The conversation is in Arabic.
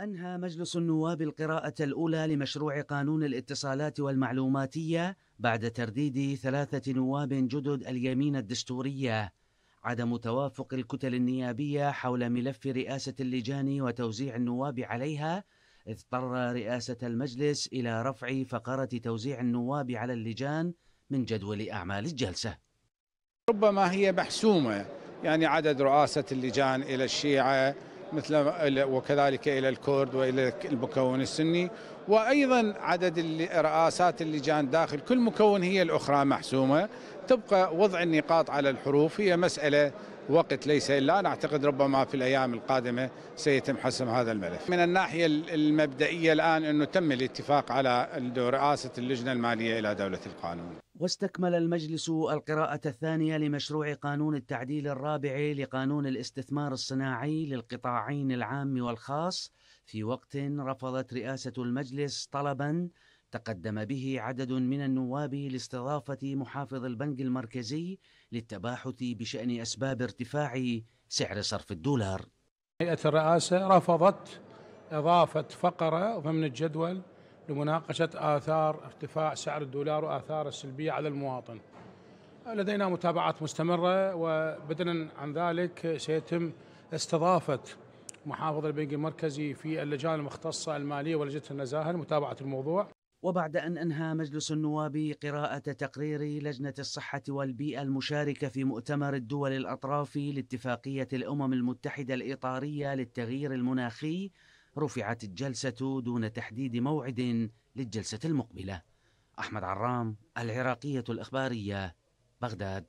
أنهى مجلس النواب القراءة الأولى لمشروع قانون الاتصالات والمعلوماتية بعد ترديد ثلاثة نواب جدد اليمين الدستورية عدم توافق الكتل النيابية حول ملف رئاسة اللجان وتوزيع النواب عليها اضطر رئاسة المجلس إلى رفع فقرة توزيع النواب على اللجان من جدول أعمال الجلسة ربما هي محسومة يعني عدد رؤاسة اللجان إلى الشيعة مثل وكذلك الى الكرد والى المكون السني وايضا عدد رئاسات اللجان داخل كل مكون هي الاخرى محسومه تبقى وضع النقاط على الحروف هي مساله وقت ليس الا انا اعتقد ربما في الايام القادمه سيتم حسم هذا الملف. من الناحيه المبدئيه الان انه تم الاتفاق على رئاسه اللجنه الماليه الى دوله القانون. واستكمل المجلس القراءة الثانية لمشروع قانون التعديل الرابع لقانون الاستثمار الصناعي للقطاعين العام والخاص في وقت رفضت رئاسة المجلس طلبا تقدم به عدد من النواب لاستضافة محافظ البنك المركزي للتباحث بشأن أسباب ارتفاع سعر صرف الدولار. هيئة الرئاسة رفضت إضافة فقرة ضمن الجدول لمناقشة آثار ارتفاع سعر الدولار وآثاره السلبية على المواطن لدينا متابعات مستمرة وبدلا عن ذلك سيتم استضافة محافظ البنك المركزي في اللجان المختصة المالية ولجنة النزاهة لمتابعة الموضوع وبعد أن أنهى مجلس النواب قراءة تقرير لجنة الصحة والبيئة المشاركة في مؤتمر الدول الأطراف لاتفاقية الأمم المتحدة الإطارية للتغيير المناخي رفعت الجلسة دون تحديد موعد للجلسة المقبلة أحمد عرام العراقية الإخبارية بغداد